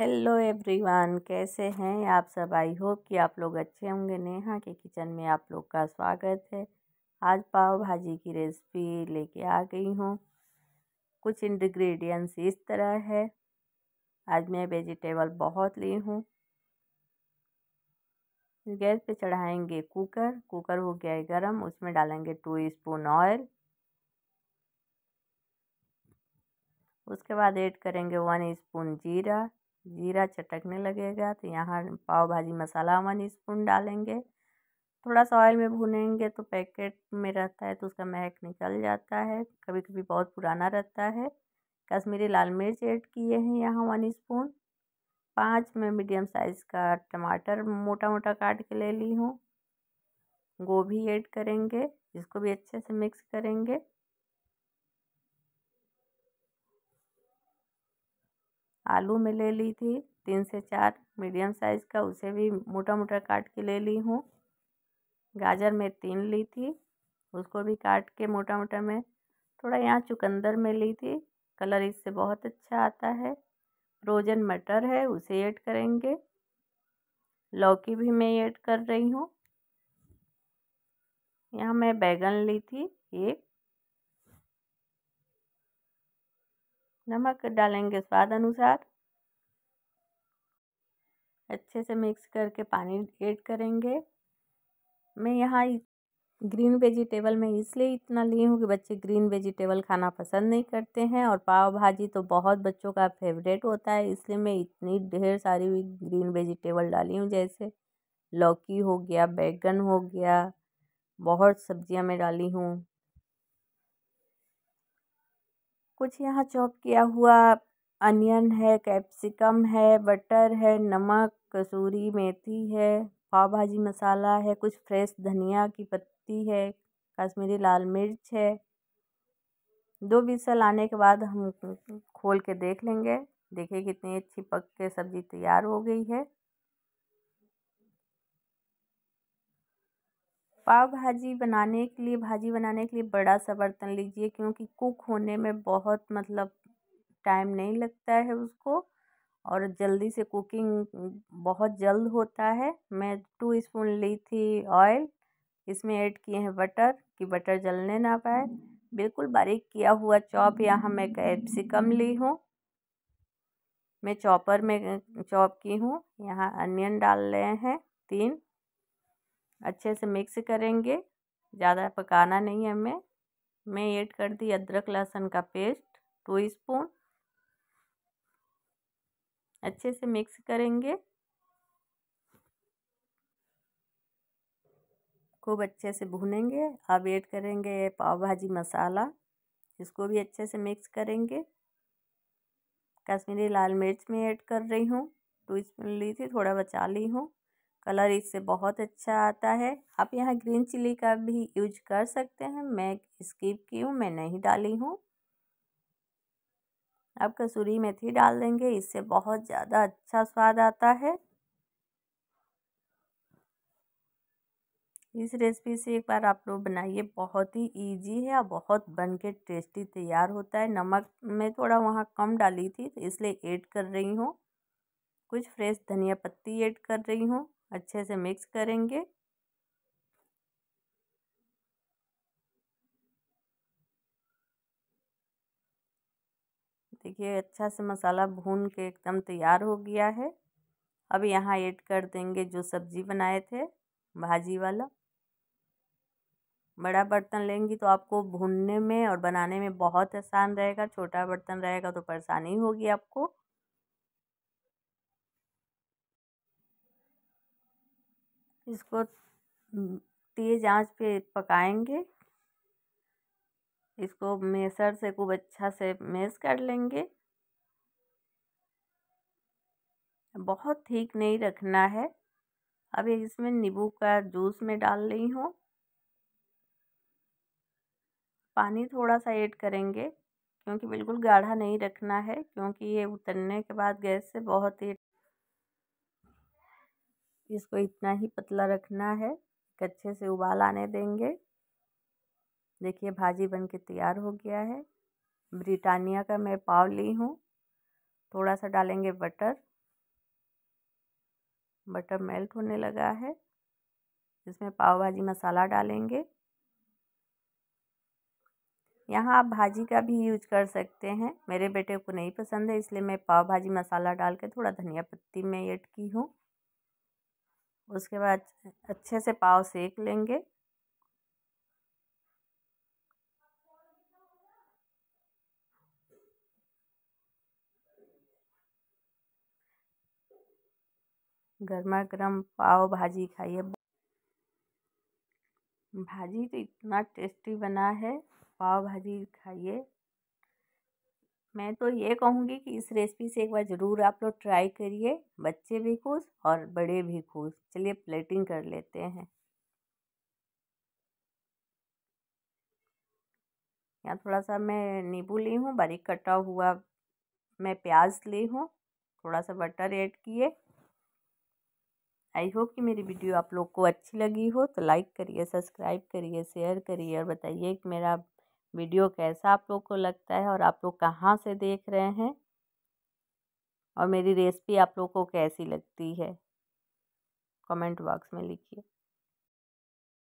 hello everyone कैसे हैं आप सब आई होप कि आप लोग अच्छे होंगे नेहा के किचन में आप लोग का स्वागत है आज पाव भाजी की रेसिपी लेके आ गई हूँ कुछ इंग्रेडिएंट्स इस तरह है आज मैं वेजिटेबल बहुत ली हूँ गैस पे चढ़ाएंगे कुकर कुकर हो गया है गर्म उसमें डालेंगे टू स्पून ऑयल उसके बाद ऐड करेंगे वन स्पून जीरा जीरा चटकने लगेगा तो यहाँ पाव भाजी मसाला वन स्पून डालेंगे थोड़ा सा ऑयल में भुनेंगे तो पैकेट में रहता है तो उसका महक निकल जाता है कभी कभी बहुत पुराना रहता है कश्मीरी लाल मिर्च ऐड किए हैं यहाँ वन स्पून पाँच में मीडियम साइज़ का टमाटर मोटा मोटा काट के ले ली हूँ गोभी ऐड करेंगे इसको भी अच्छे से मिक्स करेंगे आलू में ले ली थी तीन से चार मीडियम साइज़ का उसे भी मोटा मोटा काट के ले ली हूँ गाजर में तीन ली थी उसको भी काट के मोटा मोटा में थोड़ा यहाँ चुकंदर में ली थी कलर इससे बहुत अच्छा आता है फ्रोजन मटर है उसे ऐड करेंगे लौकी भी मैं ऐड कर रही हूँ यहाँ मैं बैगन ली थी एक नमक डालेंगे स्वाद अनुसार अच्छे से मिक्स करके पानी ऐड करेंगे मैं यहाँ ग्रीन वेजिटेबल में इसलिए इतना ली हूँ कि बच्चे ग्रीन वेजिटेबल खाना पसंद नहीं करते हैं और पाव भाजी तो बहुत बच्चों का फेवरेट होता है इसलिए मैं इतनी ढेर सारी ग्रीन वेजिटेबल डाली हूँ जैसे लौकी हो गया बैगन हो गया बहुत सब्जियाँ मैं डाली हूँ कुछ यहाँ चॉप किया हुआ अनियन है कैप्सिकम है बटर है नमक कसूरी मेथी है पाव भाजी मसाला है कुछ फ्रेश धनिया की पत्ती है कश्मीरी लाल मिर्च है दो विसल आने के बाद हम खोल के देख लेंगे देखिए कितनी अच्छी पक के सब्ज़ी तैयार हो गई है पाव भाजी बनाने के लिए भाजी बनाने के लिए बड़ा सा बर्तन लीजिए क्योंकि कुक होने में बहुत मतलब टाइम नहीं लगता है उसको और जल्दी से कुकिंग बहुत जल्द होता है मैं टू स्पून ली थी ऑयल इसमें ऐड किए हैं बटर कि बटर जलने ना पाए बिल्कुल बारीक किया हुआ चॉप यहाँ मैं कैप्सिकम ली हूँ मैं चॉपर में चॉप की हूँ यहाँ अनियन डाल रहे हैं तीन अच्छे से मिक्स करेंगे ज़्यादा पकाना नहीं है हमें मैं ऐड कर दी अदरक लहसुन का पेस्ट टू स्पून अच्छे से मिक्स करेंगे खूब अच्छे से भूनेंगे अब ऐड करेंगे पाव भाजी मसाला इसको भी अच्छे से मिक्स करेंगे कश्मीरी लाल मिर्च में ऐड कर रही हूँ टू स्पून ली थी थोड़ा बचा ली हूँ कलर इससे बहुत अच्छा आता है आप यहाँ ग्रीन चिली का भी यूज कर सकते हैं मैं स्किप की हूँ मैं नहीं डाली हूँ आप कसूरी मेथी डाल देंगे इससे बहुत ज़्यादा अच्छा स्वाद आता है इस रेसिपी से एक बार आप लोग बनाइए बहुत ही इजी है और बहुत बन के टेस्टी तैयार होता है नमक मैं थोड़ा वहाँ कम डाली थी तो इसलिए ऐड कर रही हूँ कुछ फ्रेश धनिया पत्ती ऐड कर रही हूँ अच्छे से मिक्स करेंगे देखिए अच्छा से मसाला भून के एकदम तैयार हो गया है अब यहाँ ऐड कर देंगे जो सब्ज़ी बनाए थे भाजी वाला बड़ा बर्तन लेंगी तो आपको भूनने में और बनाने में बहुत आसान रहेगा छोटा बर्तन रहेगा तो परेशानी होगी आपको इसको हम्म, तेज़ आंच पे पकाएंगे इसको मेसर से खूब अच्छा से मेस कर लेंगे बहुत ठीक नहीं रखना है अब इसमें नींबू का जूस में डाल रही हूँ पानी थोड़ा सा ऐड करेंगे क्योंकि बिल्कुल गाढ़ा नहीं रखना है क्योंकि ये उतरने के बाद गैस से बहुत ही इसको इतना ही पतला रखना है अच्छे से उबाल आने देंगे देखिए भाजी बन के तैयार हो गया है ब्रिटानिया का मैं पाव ली हूँ थोड़ा सा डालेंगे बटर बटर मेल्ट होने लगा है इसमें पाव भाजी मसाला डालेंगे यहाँ आप भाजी का भी यूज कर सकते हैं मेरे बेटे को नहीं पसंद है इसलिए मैं पाव भाजी मसाला डाल के थोड़ा धनिया पत्ती में ऐड की हूँ उसके बाद अच्छे से पाव सेक लेंगे गर्मा गर्म पाव भाजी खाइए भाजी तो इतना टेस्टी बना है पाव भाजी खाइए मैं तो ये कहूँगी कि इस रेसिपी से एक बार ज़रूर आप लोग ट्राई करिए बच्चे भी खुश और बड़े भी खुश चलिए प्लेटिंग कर लेते हैं यहाँ थोड़ा सा मैं नींबू ली हूँ बारीक कटा हुआ मैं प्याज ली हूँ थोड़ा सा बटर ऐड किए आई होप कि मेरी वीडियो आप लोग को अच्छी लगी हो तो लाइक करिए सब्सक्राइब करिए शेयर करिए और बताइए कि मेरा वीडियो कैसा आप लोग को लगता है और आप लोग कहाँ से देख रहे हैं और मेरी रेसिपी आप लोग को कैसी लगती है कमेंट बॉक्स में लिखिए